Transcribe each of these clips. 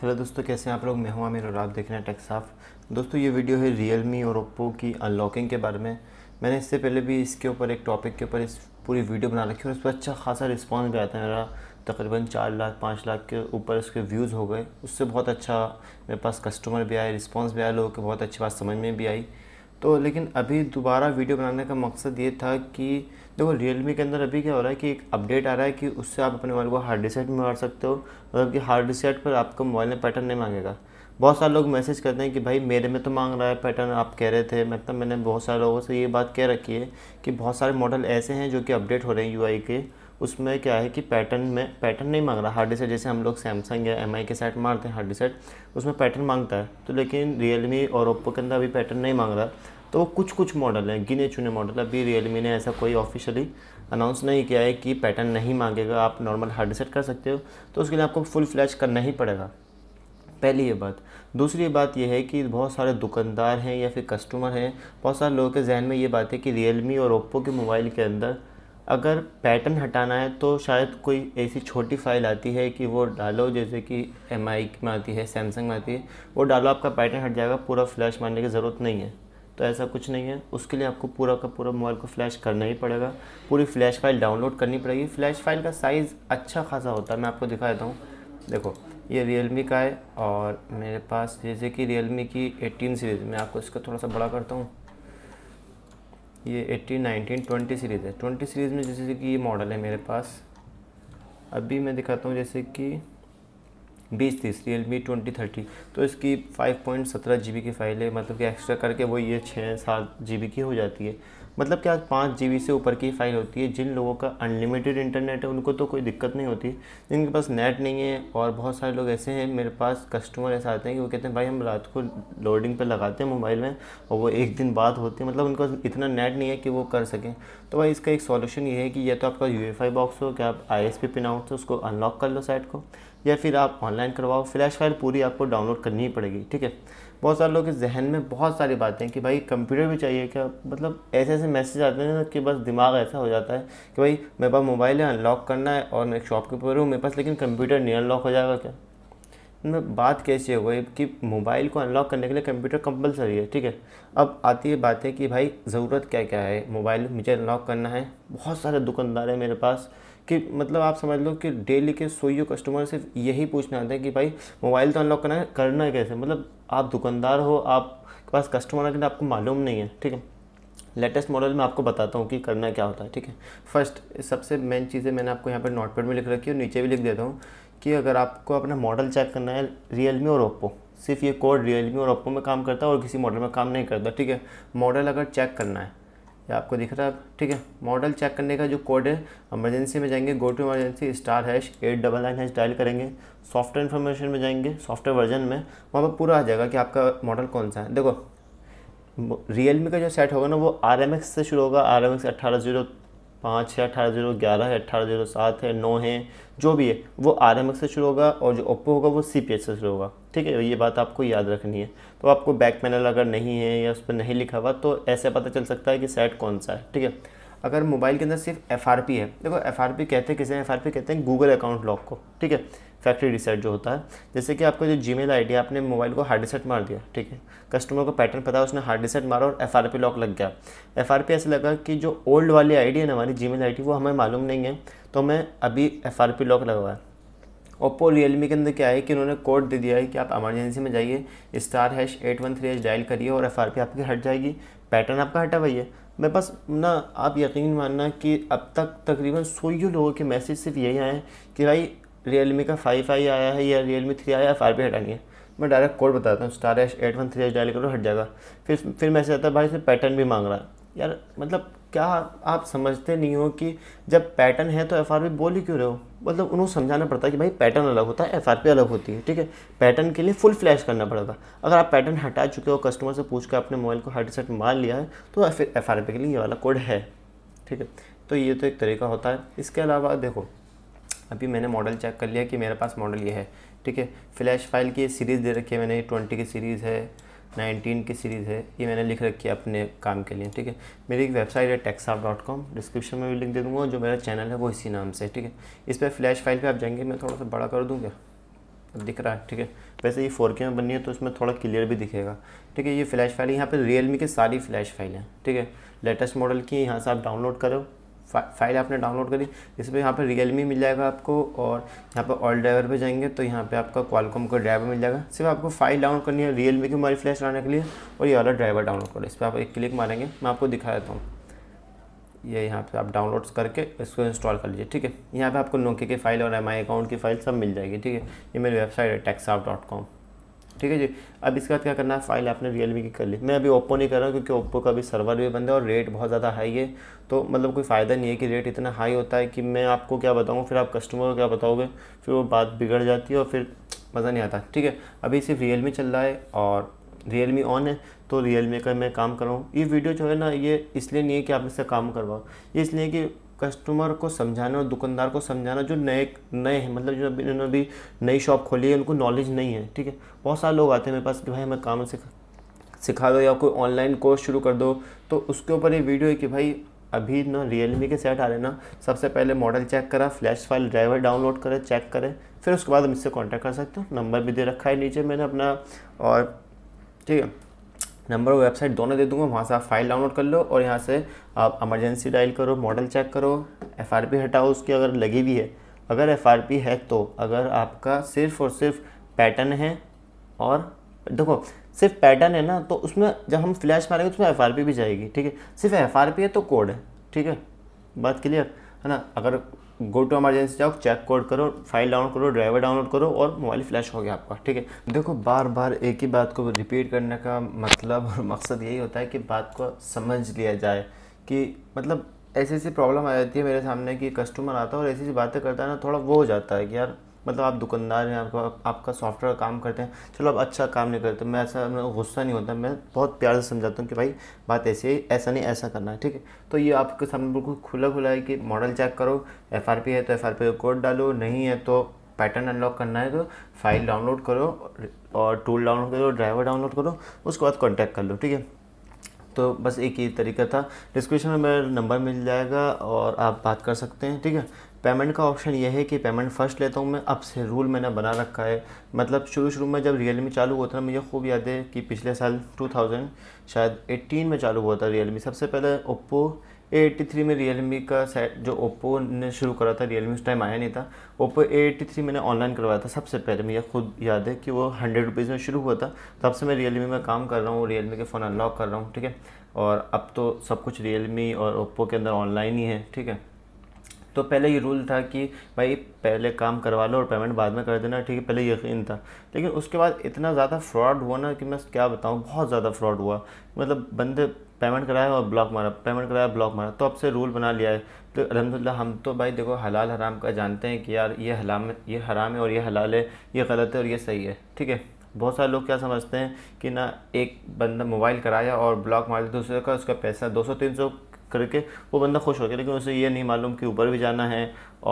hello दोस्तों कैसे हैं आप लोग मैं हूं आमिर और आप देख रहे हैं टेक्साफ दोस्तों ये वीडियो है रियलमी और ओप्पो की अनलॉकिंग के बारे में मैंने इससे पहले भी इसके ऊपर एक टॉपिक के ऊपर इस पूरी वीडियो बना रखी और उस पर अच्छा खासा रिस्पॉन्स भी आता है मेरा तकरीबन चार लाख पाँच लाख के ऊपर उसके व्यूज़ हो गए उससे बहुत अच्छा मेरे पास कस्टमर भी आए रिस्पॉन्स भी आया लोगों को बहुत अच्छी बात समझ में भी आई तो लेकिन अभी दोबारा वीडियो बनाने का मकसद ये था कि देखो रियलमी के अंदर अभी क्या हो रहा है कि एक अपडेट आ रहा है कि उससे आप अपने मोबाइल को हार्ड डिसेट में मार सकते हो मतलब कि हार्ड डिसेट पर आपको मोबाइल में पैटर्न नहीं मांगेगा बहुत सारे लोग मैसेज करते हैं कि भाई मेरे में तो मांग रहा है पैटर्न आप कह रहे थे मतलब मैंने बहुत सारे लोगों से ये बात कह रखी है कि बहुत सारे मॉडल ऐसे हैं जो कि अपडेट हो रहे हैं यू के उसमें क्या है कि पैटर्न में पैटर्न नहीं मांग रहा हार्ड डिसेट जैसे हम लोग सैमसंग या एम के सेट मारते हैं हार्ड डिसेट उसमें पैटर्न मांगता है तो लेकिन रियलमी और ओप्पो के अंदर अभी पैटर्न नहीं मांग रहा तो वो कुछ कुछ मॉडल हैं गिने चुने मॉडल अभी रियलमी ने ऐसा कोई ऑफिशियली अनाउंस नहीं किया है कि पैटर्न नहीं मांगेगा आप नॉर्मल हार्ड डिसेट कर सकते हो तो उसके लिए आपको फुल फ्लैश करना ही पड़ेगा पहली ये बात दूसरी बात यह है कि बहुत सारे दुकानदार हैं या फिर कस्टमर हैं बहुत सारे लोगों के जहन में ये बात है कि रियलमी और ओप्पो के मोबाइल के अंदर अगर पैटर्न हटाना है तो शायद कोई ऐसी छोटी फाइल आती है कि वो डालो जैसे कि एम में आती है सैमसंग में आती है वो डालो आपका पैटर्न हट जाएगा पूरा फ्लैश मारने की ज़रूरत नहीं है तो ऐसा कुछ नहीं है उसके लिए आपको पूरा का पूरा मोबाइल को फ्लैश करना ही पड़ेगा पूरी फ्लैश फाइल डाउनलोड करनी पड़ेगी फ्लैश फाइल का साइज़ अच्छा खासा होता है मैं आपको दिखा देता हूँ देखो ये रियल का है और मेरे पास जैसे कि रियल की एटीन सीरीज़ मैं आपको इसका थोड़ा सा बड़ा करता हूँ ये एट्टीन नाइनटीन ट्वेंटी सीरीज़ है ट्वेंटी सीरीज़ में जैसे कि ये मॉडल है मेरे पास अभी मैं दिखाता हूँ जैसे कि बीस तीस रियल मी ट्वेंटी थर्टी तो इसकी फाइव पॉइंट सत्रह जी बी की फाइल है मतलब कि एक्स्ट्रा करके वो ये छः सात जी बी की हो जाती है मतलब कि आज पाँच जी से ऊपर की फ़ाइल होती है जिन लोगों का अनलिमिटेड इंटरनेट है उनको तो कोई दिक्कत नहीं होती जिनके पास नेट नहीं है और बहुत सारे लोग ऐसे हैं मेरे पास कस्टमर ऐसे आते हैं कि वो कहते हैं भाई हम रात को लोडिंग पे लगाते हैं मोबाइल में और वो एक दिन बाद होती है मतलब उनका इतना नेट नहीं है कि वो कर सकें तो भाई इसका एक सॉल्यूशन ये है कि या तो आपका यू बॉक्स हो क्या आप आई एस पिन आउट हो उसको अनलॉक कर लो साइट को या फिर आप ऑनलाइन करवाओ फ्लैश फाइल पूरी आपको डाउनलोड करनी ही पड़ेगी ठीक है बहुत सारे लोग के जहन में बहुत सारी बातें कि भाई कंप्यूटर भी चाहिए क्या मतलब ऐसे ऐसे मैसेज आते हैं ना कि बस दिमाग ऐसा हो जाता है कि भाई मेरे पास मोबाइल है अनलॉक करना है और मैं शॉप के ऊपर हूँ मेरे पास लेकिन कंप्यूटर नहीं अनलॉक हो जाएगा क्या में बात कैसे हो गई कि मोबाइल को अनलॉक करने के लिए कंप्यूटर कंपलसरी है ठीक है अब आती है बात है कि भाई ज़रूरत क्या क्या है मोबाइल मुझे अनलॉक करना है बहुत सारे दुकानदार हैं मेरे पास कि मतलब आप समझ लो कि डेली के सोइयो कस्टमर सिर्फ यही पूछना आते हैं कि भाई मोबाइल तो अनलॉक करना है करना है कैसे मतलब आप दुकानदार हो आपके पास कस्टमर आने आपको मालूम नहीं है ठीक है लेटेस्ट मॉडल में आपको बताता हूँ कि करना क्या होता है ठीक है फर्स्ट सबसे मेन चीज़ें मैंने आपको यहाँ पर नोटपैड में लिख रखी है और नीचे भी लिख देता हूँ कि अगर आपको अपना मॉडल चेक करना है रियलमी और ओप्पो सिर्फ ये कोड रियलमी और ओप्पो में काम करता है और किसी मॉडल में काम नहीं करता ठीक है मॉडल अगर चेक करना है ये आपको दिख रहा है ठीक है मॉडल चेक करने का जो कोड है इमरजेंसी में जाएंगे go to emergency star hash eight double nine hash dial करेंगे सॉफ्टवेयर इन्फॉर्मेशन में जाएंगे सॉफ्टवेयर वर्जन में वहाँ पर पूरा आ जाएगा कि आपका मॉडल कौन सा है देखो रियलमी का जो सेट होगा ना वो आर से शुरू होगा आर एम एक्स अट्ठारह जीरो पाँच है अठारह जीरो ग्यारह है अठारह जीरो सात है नौ है जो भी है वो आर एम एक्स से शुरू होगा और जो ओप्पो होगा वो सी पी एच से शुरू होगा ठीक है ये बात आपको याद रखनी है तो आपको बैक पैनल अगर नहीं है या उस पर नहीं लिखा हुआ तो ऐसे पता चल सकता है कि सेट कौन सा है ठीक है अगर मोबाइल के अंदर सिर्फ एफ आर पी है देखो एफ आर पी कहते हैं किसे एफ आर पी कहते हैं गूगल अकाउंट लॉक को ठीक है फैक्ट्री रिसेट जो होता है जैसे कि आपका जो जी मेल आई आपने मोबाइल को हार्ड रिसेट मार दिया ठीक है कस्टमर को पैटर्न पता है उसने हार्ड रिसेट मारा और एफ लॉक लग गया एफ ऐसे लगा कि जो ओल्ड वाली आई है ना हमारी जी मेल वो हमें मालूम नहीं है तो हमें अभी एफ लॉक लगवाया ओप्पो रियलमी के अंदर क्या है कि उन्होंने कोड दे दिया है कि आप एमरजेंसी में जाइए star hash eight one three H dial करिए और एफ आपकी हट जाएगी पैटर्न आपका हटा भाई है मैं बस ना आप यकीन मानना कि अब तक तकरीबन सोइयों लोगों के मैसेज सिर्फ यही आए हैं कि भाई रियल मी का फाइव आई आया है या रियल मी थ्री आया एफ आर पी हटानी है मैं डायरेक्ट कोड बताता हूँ star hash eight one three H dial करो हट जाएगा फिर फिर मैसेज आता है भाई इसमें पैटर्न भी मांग रहा है यार मतलब क्या आप समझते नहीं हो कि जब पैटर्न है तो एफ आर पी बोल ही क्यों रहे हो मतलब उन्हें समझाना पड़ता है कि भाई पैटर्न अलग होता है एफ आर पी अलग होती है ठीक है पैटर्न के लिए फुल फ्लैश करना पड़ेगा अगर आप पैटर्न हटा चुके हो कस्टमर से पूछ कर अपने मोबाइल को हेडसेट मार लिया है तो फिर एफ आर पी के लिए ये वाला कोड है ठीक है तो ये तो एक तरीका होता है इसके अलावा देखो अभी मैंने मॉडल चेक कर लिया कि मेरे पास मॉडल ये है ठीक है फ्लैश फाइल की सीरीज़ दे रखी है मैंने ट्वेंटी की सीरीज़ है नाइनटीन की सीरीज़ है ये मैंने लिख रखी है अपने काम के लिए ठीक है मेरी एक वेबसाइट है टेक्साफ डॉट कॉम डिस्क्रिप्शन में भी लिंक दे दूँगा जो मेरा चैनल है वो इसी नाम से ठीक है इस पर फ्लैश फाइल पर आप जाएंगे मैं थोड़ा सा बड़ा कर दूँगा दिख रहा है ठीक है वैसे ये फोर के में बननी है तो इसमें थोड़ा क्लियर भी दिखेगा ठीक है ये फ्लैश फाइल यहाँ पर रियलमी की सारी फ्लैश फाइल हैं ठीक है लेटेस्ट मॉडल की यहाँ से आप डाउनलोड करो फा, फाइल आपने डाउनलोड करी इसमें यहाँ पर रियलमी मिल जाएगा आपको और यहाँ पर ऑल ड्राइवर पे जाएंगे तो यहाँ पे आपका क्वालकॉम का ड्राइवर मिल जाएगा सिर्फ आपको फाइल डाउनलोड करनी है रियलमी की मोबाइल फ्लैश लाने के लिए और ये वाला ड्राइवर डाउनलोड करो इस पर आप एक क्लिक मारेंगे मैं आपको दिखा देता हूँ ये यहाँ पे आप डाउनलोड करके इसको इंस्टॉल कर लीजिए ठीक है यहाँ पे आपको नोके की फाइल और एम अकाउंट की फाइल सब मिल जाएगी ठीक है ये मेरी वेबसाइट है टेक्साफ ठीक है जी अब इसके बाद क्या करना है फाइल आपने रियलमी की कर ली मैं अभी ओप्पो नहीं कर रहा क्योंकि ओप्पो का अभी सर्वर भी बंद है और रेट बहुत ज़्यादा हाई है तो मतलब कोई फ़ायदा नहीं है कि रेट इतना हाई होता है कि मैं आपको क्या बताऊँ फिर आप कस्टमर को क्या बताओगे फिर वो बात बिगड़ जाती है और फिर मज़ा नहीं आता ठीक है अभी सिर्फ रियल चल रहा है और मी ऑन है तो मी का मैं काम कर रहा हूँ ये वीडियो जो है ना ये इसलिए नहीं है कि आप इससे काम करवाओ ये इसलिए कि कस्टमर को समझाना और दुकानदार को समझाना जो नए नए हैं मतलब जो अभी इन्होंने अभी नई शॉप खोली है उनको नॉलेज नहीं है ठीक है बहुत सारे लोग आते हैं मेरे पास कि भाई हमें काम सिखा सिखा दो या कोई ऑनलाइन कोर्स शुरू कर दो तो उसके ऊपर ये वीडियो है कि भाई अभी ना रियलमी के सेट आ रहे ना सबसे पहले मॉडल चेक करा फ्लैश फाइल ड्राइवर डाउनलोड करें चेक करें फिर उसके बाद मुझसे कॉन्टैक्ट कर सकते हो नंबर भी दे रखा है नीचे मैंने अपना और ठीक है नंबर और वेबसाइट दोनों दे दूंगा वहाँ से आप फाइल डाउनलोड कर लो और यहाँ से आप एमरजेंसी डायल करो मॉडल चेक करो एफ हटाओ उसकी अगर लगी हुई है अगर एफ है तो अगर आपका सिर्फ और सिर्फ पैटर्न है और देखो सिर्फ पैटर्न है ना तो उसमें जब हम फ्लैश मारेंगे तो उसमें एफ भी जाएगी ठीक है सिर्फ एफ है तो कोड है ठीक है बात क्लियर है ना अगर गो टू एमरजेंसी जाओ चेक कोड करो फाइल डाउनलोड करो ड्राइवर डाउनलोड करो और मोबाइल फ्लैश हो गया आपका ठीक है देखो बार बार एक ही बात को रिपीट करने का मतलब और मकसद यही होता है कि बात को समझ लिया जाए कि मतलब ऐसी ऐसी प्रॉब्लम आ जाती है मेरे सामने कि कस्टमर आता है और ऐसी ऐसी बातें करता है ना थोड़ा वो हो जाता है कि यार मतलब आप दुकानदार हैं आपका आपका सॉफ्टवेयर काम करते हैं चलो आप अच्छा काम नहीं करते मैं ऐसा गुस्सा नहीं होता मैं बहुत प्यार से समझाता हूँ कि भाई बात ऐसी है ऐसा नहीं ऐसा करना है ठीक है तो ये आपके सामने बिल्कुल खुला खुला है कि मॉडल चेक करो एफ है तो एफ आर का कोड डालो नहीं है तो पैटर्न अनलॉक करना है तो फाइल डाउनलोड करो और टूल डाउनलोड करो ड्राइवर डाउनलोड करो उसके बाद कॉन्टैक्ट कर लो ठीक है तो बस एक ही तरीका था डिस्क्रिप्शन में मेरा नंबर मिल जाएगा और आप बात कर सकते हैं ठीक है पेमेंट का ऑप्शन यह है कि पेमेंट फर्स्ट लेता हूँ मैं अब से रूल मैंने बना रखा है मतलब शुरू शुरू में जब रियलमी चालू हुआ था मुझे खूब याद है कि पिछले साल 2000 शायद 18 में चालू हुआ था रियलमी सबसे पहले ओप्पो ए में रियलमी का सेट जो ओप्पो ने शुरू करा था रियलमी उस टाइम आया नहीं था ओप्पो ए मैंने ऑनलाइन करवाया था सबसे पहले मुझे खुद याद है कि वो हंड्रेड रुपीज़ में शुरू हुआ था तब से मैं रियलमी में काम कर रहा हूँ रियलमी के फ़ोन अनलॉक कर रहा हूँ ठीक है और अब तो सब कुछ रियलमी और ओप्पो के अंदर ऑनलाइन ही है ठीक है तो पहले ये रूल था कि भाई पहले काम करवा लो और पेमेंट बाद में कर देना ठीक है पहले यकीन था लेकिन उसके बाद इतना ज़्यादा फ्रॉड हुआ ना कि मैं क्या बताऊँ बहुत ज़्यादा फ्रॉड हुआ मतलब बंदे पेमेंट कराया और ब्लॉक मारा पेमेंट कराया ब्लॉक मारा तो अब से रूल बना लिया है तो अलहमदिल्ला हम तो भाई देखो हलाल हराम का जानते हैं कि यार ये हलाम ये हराम है और ये हलाल है ये गलत है और ये सही है ठीक है बहुत सारे लोग क्या समझते हैं कि ना एक बंदा मोबाइल कराया और ब्लॉक मार दिया दूसरे का उसका पैसा दो सौ तीन सौ करके वो बंदा खुश हो गया लेकिन उसे ये नहीं मालूम कि ऊपर भी जाना है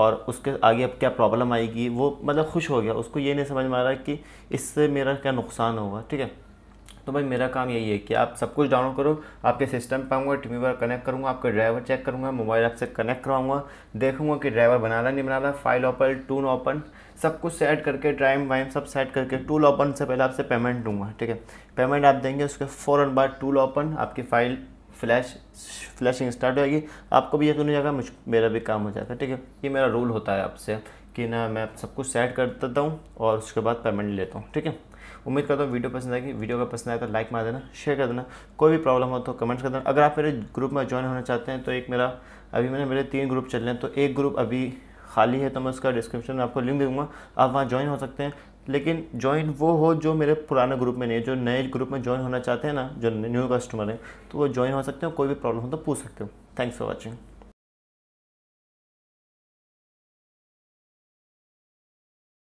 और उसके आगे अब क्या प्रॉब्लम आएगी वो मतलब खुश हो गया उसको ये नहीं समझ में आ रहा कि इससे मेरा क्या नुकसान होगा ठीक है तो भाई मेरा काम यही है कि आप सब कुछ डाउनलोड करो आपके सिस्टम पर आऊँगा टी पर कनेक्ट करूँगा आपका ड्राइवर चेक करूँगा मोबाइल ऐप से कनेक्ट कराऊँगा देखूँगा कि ड्राइवर बना रहा नहीं बना रहा फाइल ओपन टून ओपन सब कुछ सेट करके ड्राइम वाइम सब सेट करके टूल ओपन से पहले आपसे पेमेंट दूंगा ठीक है पेमेंट आप देंगे उसके फ़ौरन बाद टूल ओपन आपकी फाइल फ्लैश फ्लैशिंग स्टार्ट जाएगी आपको भी यकीन हो जाएगा मुझ मेरा भी काम हो जाएगा ठीक है ये मेरा रूल होता है आपसे कि ना मैं सब कुछ सेट कर देता हूँ और उसके बाद पेमेंट लेता हूँ ठीक है उम्मीद करता हूँ वीडियो पसंद आएगी वीडियो अगर पसंद आए तो लाइक मार देना शेयर कर देना कोई भी प्रॉब्लम हो तो कमेंट्स कर देना अगर आप मेरे ग्रुप में ज्वाइन होना चाहते हैं तो एक मेरा अभी मैंने मेरे तीन ग्रुप चल रहे हैं तो एक ग्रुप अभी खाली है तो मैं उसका डिस्क्रिप्शन में आपको लिंक दे दूँगा आप वहाँ ज्वाइन हो सकते हैं लेकिन ज्वाइन वो हो जो मेरे पुराने ग्रुप में नहीं है जो नए ग्रुप में ज्वाइन होना चाहते हैं ना जो न्यू कस्टमर हैं तो वो ज्वाइन हो सकते हैं कोई भी प्रॉब्लम हो तो पूछ सकते हो थैंक्स फॉर वॉचिंग